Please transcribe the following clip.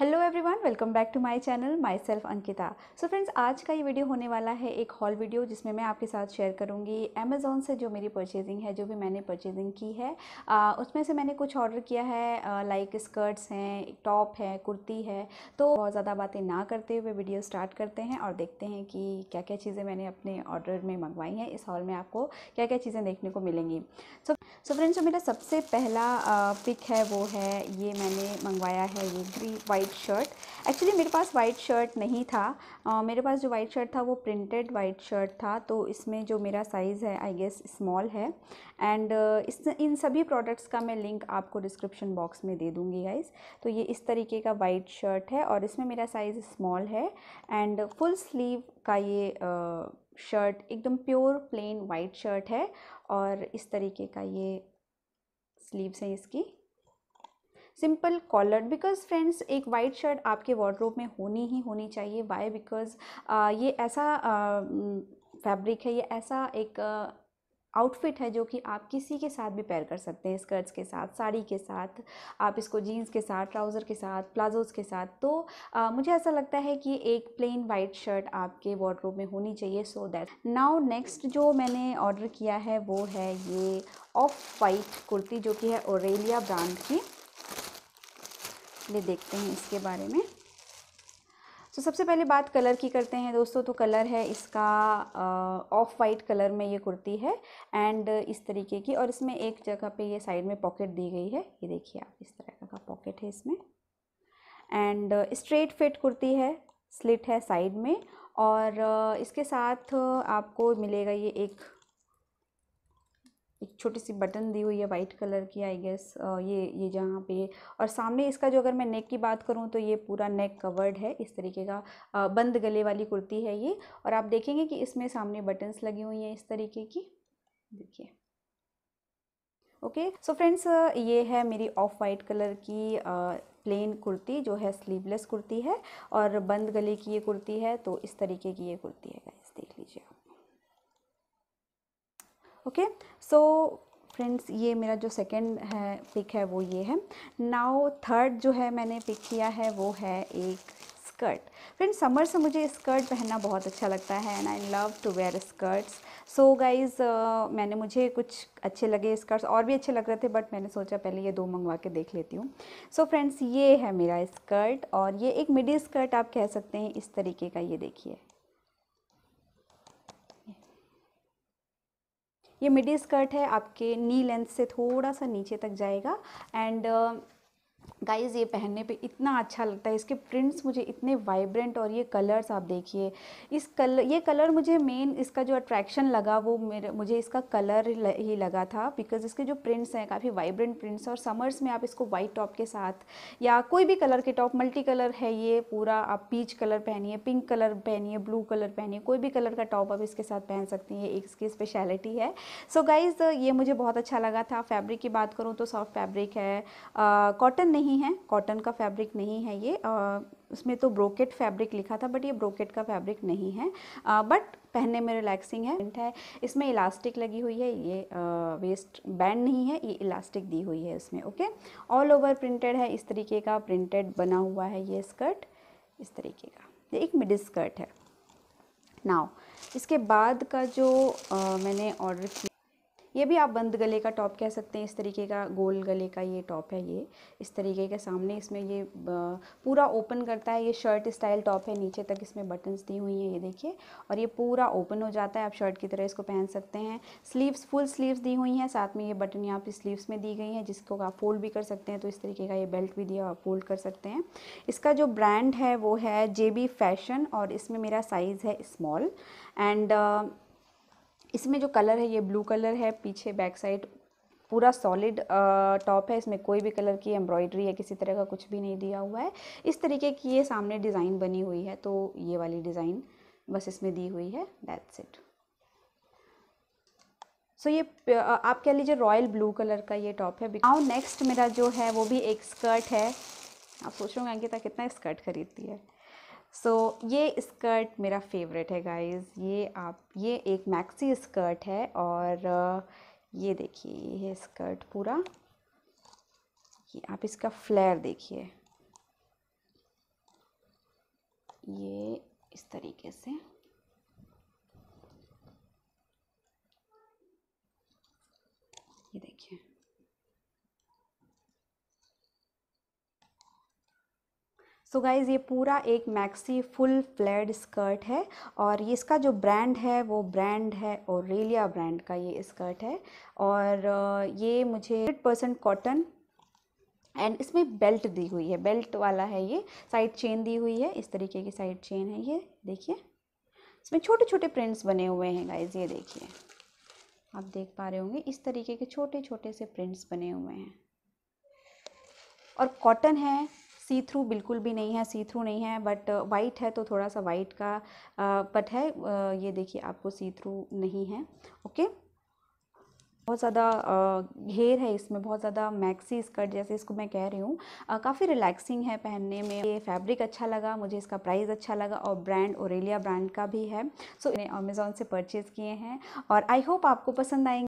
hello everyone welcome back to my channel myself Ankita so friends आज का ये video होने वाला है एक हॉल वीडियो जिसमें मैं आपके साथ शेयर करूँगी अमेज़ोन से जो मेरी परचेजिंग है जो भी मैंने परचेजिंग की है आ, उसमें से मैंने कुछ ऑर्डर किया है लाइक स्कर्ट्स हैं टॉप है कुर्ती है तो बहुत ज़्यादा बातें ना करते हुए वीडियो स्टार्ट करते हैं और देखते हैं कि क्या क्या चीज़ें मैंने अपने ऑर्डर में मंगवाई हैं इस हॉल में आपको क्या क्या चीज़ें देखने को मिलेंगी सो सो फ्रेंड्स जो मेरा सबसे पहला पिक है वो है ये मैंने मंगवाया है ये ग्री वाइट वाइट शर्ट एक्चुअली मेरे पास वाइट शर्ट नहीं था uh, मेरे पास जो वाइट शर्ट था वो प्रिंटेड वाइट शर्ट था तो इसमें जो मेरा साइज़ है आई गेस स्मॉल है एंड uh, इस इन सभी प्रोडक्ट्स का मैं लिंक आपको डिस्क्रिप्शन बॉक्स में दे दूँगी गाइज तो ये इस तरीके का वाइट शर्ट है और इसमें मेरा साइज़ स्मॉल है एंड फुल स्लीव का ये uh, शर्ट एकदम प्योर प्लेन वाइट शर्ट है और इस तरीके का ये स्लीव्स हैं इसकी सिंपल कॉलर बिकॉज फ्रेंड्स एक वाइट शर्ट आपके वार्ड्रोब में होनी ही होनी चाहिए वाई बिकॉज ये ऐसा फैब्रिक है ये ऐसा एक आउटफिट है जो कि आप किसी के साथ भी पैर कर सकते हैं स्कर्ट्स के साथ साड़ी के साथ आप इसको जीन्स के साथ ट्राउज़र के साथ प्लाजोज़ के साथ तो आ, मुझे ऐसा लगता है कि एक प्लेन वाइट शर्ट आपके वार्ड्रोब में होनी चाहिए सो दैट नाउ नेक्स्ट जो मैंने ऑर्डर किया है वो है ये ऑफ वाइट कुर्ती जो कि है ओरेलिया ब्रांड की चलिए देखते हैं इसके बारे में तो सबसे पहले बात कलर की करते हैं दोस्तों तो कलर है इसका ऑफ वाइट कलर में ये कुर्ती है एंड इस तरीके की और इसमें एक जगह पे ये साइड में पॉकेट दी गई है ये देखिए आप इस तरह का पॉकेट है इसमें एंड स्ट्रेट फिट कुर्ती है स्लिट है साइड में और इसके साथ आपको मिलेगा ये एक एक छोटी सी बटन दी हुई है वाइट कलर की आई गेस ये ये जहाँ पे और सामने इसका जो अगर मैं नेक की बात करूँ तो ये पूरा नेक कवर्ड है इस तरीके का बंद गले वाली कुर्ती है ये और आप देखेंगे कि इसमें सामने बटन्स लगी हुई हैं इस तरीके की देखिए ओके सो फ्रेंड्स ये है मेरी ऑफ वाइट कलर की आ, प्लेन कुर्ती जो है स्लीवलेस कुर्ती है और बंद गले की ये कुर्ती है तो इस तरीके की ये कुर्ती है ओके सो फ्रेंड्स ये मेरा जो सेकंड है पिक है वो ये है नाउ थर्ड जो है मैंने पिक किया है वो है एक स्कर्ट फ्रेंड्स समर से मुझे स्कर्ट पहनना बहुत अच्छा लगता है and I love to wear skirts so guys मैंने मुझे कुछ अच्छे लगे स्कर्ट्स और भी अच्छे लग रहे थे बट मैंने सोचा पहले ये दो मंगवा के देख लेती हूँ सो फ्रेंड्स ये है मेरा स्कर्ट और ये एक मिडी स्कर्ट आप कह सकते हैं इस तरीके का ये देखिए ये मिडी स्कर्ट है आपके नी लेंथ से थोड़ा सा नीचे तक जाएगा एंड गाइज़ ये पहनने पे इतना अच्छा लगता है इसके प्रिंट्स मुझे इतने वाइब्रेंट और ये कलर्स आप देखिए इस कलर ये कलर मुझे मेन इसका जो अट्रैक्शन लगा वो मेरे मुझे इसका कलर ही लगा था बिकॉज इसके जो प्रिंट्स हैं काफ़ी वाइब्रेंट प्रिंट्स और समर्स में आप इसको वाइट टॉप के साथ या कोई भी कलर के टॉप मल्टी कलर है ये पूरा आप पीच कलर पहनिए पिंक कलर पहनिए ब्लू कलर पहनिए कोई भी कलर का टॉप आप इसके साथ पहन सकती हैं एक इसकी स्पेशलिटी है सो so गाइज़ ये मुझे बहुत अच्छा लगा था फैब्रिक की बात करूँ तो सॉफ्ट फैब्रिक है कॉटन नहीं नहीं है कॉटन का फैब्रिक नहीं है ये आ, उसमें तो ब्रोकेट फैब्रिक लिखा था बट ये ब्रोकेट का फैब्रिक नहीं है आ, बट पहनने में रिलैक्सिंग है है इसमें इलास्टिक लगी हुई है ये आ, वेस्ट बैंड नहीं है ये इलास्टिक दी हुई है इसमें ओके ऑल ओवर प्रिंटेड है इस तरीके का प्रिंटेड बना हुआ है ये स्कर्ट इस तरीके का ये एक मिडिल स्कर्ट है नाव इसके बाद का जो आ, मैंने ऑर्डर किया ये भी आप बंद गले का टॉप कह सकते हैं इस तरीके का गोल गले का ये टॉप है ये इस तरीके के सामने इसमें ये पूरा ओपन करता है ये शर्ट स्टाइल टॉप है नीचे तक इसमें बटन्स दी हुई हैं ये देखिए और ये पूरा ओपन हो जाता है आप शर्ट की तरह इसको पहन सकते हैं स्लीव्स फुल स्लीव्स दी हुई हैं साथ में ये बटन यहाँ पर स्लीव्स में दी गई हैं जिसको आप फोल्ड भी कर सकते हैं तो इस तरीके का ये बेल्ट भी दिया आप फोल्ड कर सकते हैं इसका जो ब्रांड है वो है जे फैशन और इसमें मेरा साइज़ है स्मॉल एंड इसमें जो कलर है ये ब्लू कलर है पीछे बैक साइड पूरा सॉलिड टॉप है इसमें कोई भी कलर की एम्ब्रॉयडरी या किसी तरह का कुछ भी नहीं दिया हुआ है इस तरीके की ये सामने डिज़ाइन बनी हुई है तो ये वाली डिज़ाइन बस इसमें दी हुई है दैट्स इट सो ये आप कह लीजिए रॉयल ब्लू कलर का ये टॉप है आओ नेक्स्ट मेरा जो है वो भी एक स्कर्ट है आप सोच रहे होंगे अंकिता कितना स्कर्ट खरीदती है सो so, ये स्कर्ट मेरा फेवरेट है गाइस ये आप ये एक मैक्सी स्कर्ट है और uh, ये देखिए ये है स्कर्ट पूरा ये आप इसका फ्लेयर देखिए ये इस तरीके से ये देखिए सो so गाइज़ ये पूरा एक मैक्सी फुल फ्लेड स्कर्ट है और ये इसका जो ब्रांड है वो ब्रांड है ओरेलिया ब्रांड का ये स्कर्ट है और ये मुझे हंड्रेड परसेंट कॉटन एंड इसमें बेल्ट दी हुई है बेल्ट वाला है ये साइड चेन दी हुई है इस तरीके की साइड चेन है ये देखिए इसमें छोटे छोटे प्रिंट्स बने हुए हैं गाइज़ ये देखिए आप देख पा रहे होंगे इस तरीके के छोटे छोटे से प्रिंट्स बने हुए हैं और कॉटन है सी थ्रू बिल्कुल भी नहीं है सी थ्रू नहीं है बट वाइट uh, है तो थोड़ा सा वाइट का बट uh, है uh, ये देखिए आपको सी थ्रू नहीं है ओके बहुत ज़्यादा घेर है इसमें बहुत ज़्यादा मैक्सी स्कर्ट जैसे इसको मैं कह रही हूँ काफ़ी रिलैक्सिंग है पहनने में ये फैब्रिक अच्छा लगा मुझे इसका प्राइस अच्छा लगा और ब्रांड ओरेलिया ब्रांड का भी है सो so, इन्हें अमेज़ोन से परचेज़ किए हैं और आई होप आपको पसंद आएंगे